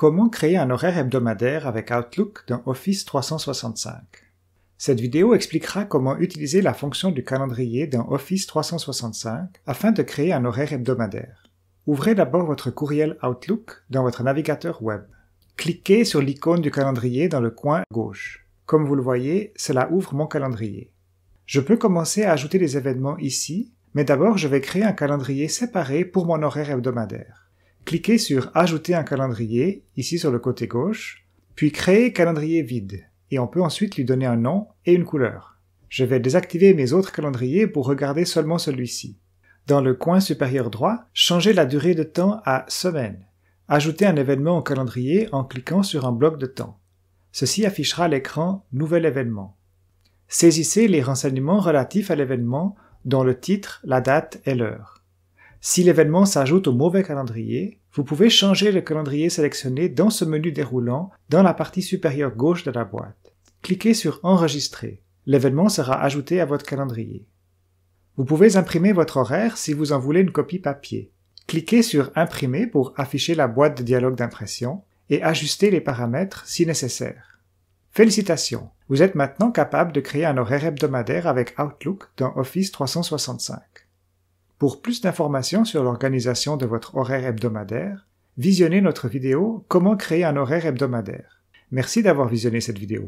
Comment créer un horaire hebdomadaire avec Outlook dans Office 365 Cette vidéo expliquera comment utiliser la fonction du calendrier dans Office 365 afin de créer un horaire hebdomadaire. Ouvrez d'abord votre courriel Outlook dans votre navigateur web. Cliquez sur l'icône du calendrier dans le coin gauche. Comme vous le voyez, cela ouvre mon calendrier. Je peux commencer à ajouter des événements ici, mais d'abord je vais créer un calendrier séparé pour mon horaire hebdomadaire. Cliquez sur Ajouter un calendrier, ici sur le côté gauche, puis Créer calendrier vide, et on peut ensuite lui donner un nom et une couleur. Je vais désactiver mes autres calendriers pour regarder seulement celui-ci. Dans le coin supérieur droit, changez la durée de temps à semaine. Ajoutez un événement au calendrier en cliquant sur un bloc de temps. Ceci affichera l'écran Nouvel événement. Saisissez les renseignements relatifs à l'événement dont le titre, la date et l'heure. Si l'événement s'ajoute au mauvais calendrier, vous pouvez changer le calendrier sélectionné dans ce menu déroulant dans la partie supérieure gauche de la boîte. Cliquez sur Enregistrer. L'événement sera ajouté à votre calendrier. Vous pouvez imprimer votre horaire si vous en voulez une copie papier. Cliquez sur Imprimer pour afficher la boîte de dialogue d'impression et ajuster les paramètres si nécessaire. Félicitations, vous êtes maintenant capable de créer un horaire hebdomadaire avec Outlook dans Office 365. Pour plus d'informations sur l'organisation de votre horaire hebdomadaire, visionnez notre vidéo Comment créer un horaire hebdomadaire. Merci d'avoir visionné cette vidéo.